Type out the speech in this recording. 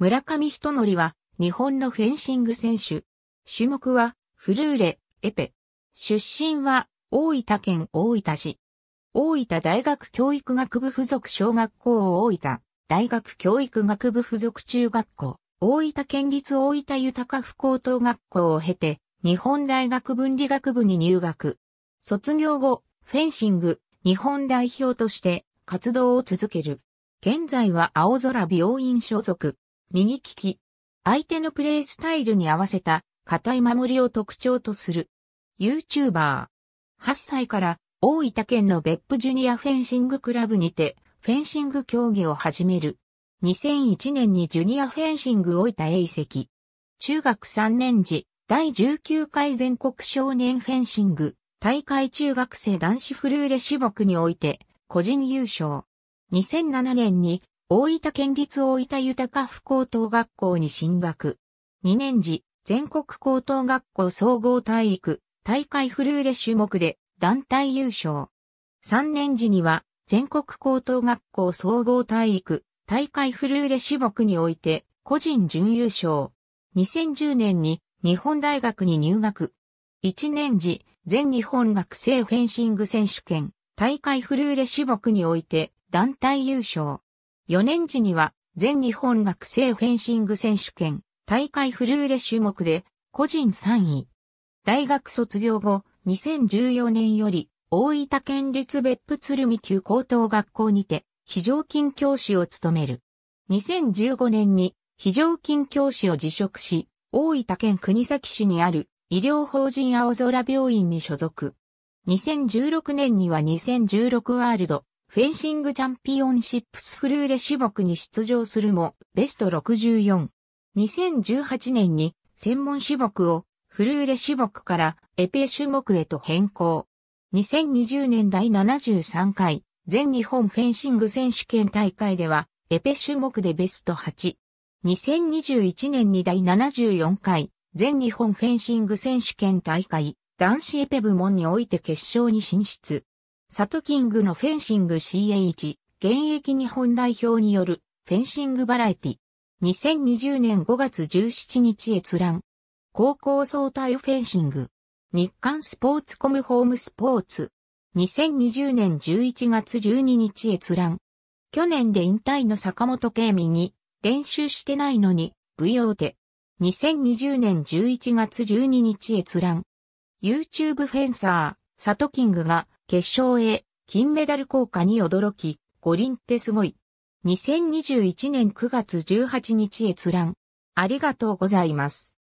村上人則は日本のフェンシング選手。種目はフルーレ、エペ。出身は大分県大分市。大分大学教育学部附属小学校大分大学教育学部附属中学校大分県立大分豊府高等学校を経て日本大学文理学部に入学。卒業後、フェンシング日本代表として活動を続ける。現在は青空病院所属。右利き。相手のプレイスタイルに合わせた硬い守りを特徴とする。YouTuber。8歳から大分県のベップジュニアフェンシングクラブにてフェンシング競技を始める。2001年にジュニアフェンシング大分栄籍。中学3年時、第19回全国少年フェンシング大会中学生男子フルーレ種目において個人優勝。2007年に大分県立大分豊府高等学校に進学。2年時、全国高等学校総合体育、大会フルーレ種目で団体優勝。3年時には、全国高等学校総合体育、大会フルーレ種目において、個人準優勝。2010年に日本大学に入学。1年時、全日本学生フェンシング選手権、大会フルーレ種目において、団体優勝。4年時には全日本学生フェンシング選手権大会フルーレ種目で個人3位。大学卒業後、2014年より大分県立別府鶴見級高等学校にて非常勤教師を務める。2015年に非常勤教師を辞職し、大分県国崎市にある医療法人青空病院に所属。2016年には2016ワールドフェンシングチャンピオンシップスフルーレ種目に出場するも、ベスト64。2018年に専門種目をフルーレ種目からエペ種目へと変更。2020年第73回全日本フェンシング選手権大会ではエペ種目でベスト8。2021年に第74回全日本フェンシング選手権大会男子エペ部門において決勝に進出。サトキングのフェンシング CH、現役日本代表によるフェンシングバラエティ。2020年5月17日閲覧。高校総体フェンシング。日刊スポーツコムホームスポーツ。2020年11月12日閲覧。去年で引退の坂本慶美に練習してないのに、舞踊で。2020年11月12日閲覧。YouTube フェンサー、サトキングが決勝へ金メダル効果に驚き、五輪ってすごい。2021年9月18日閲覧。ありがとうございます。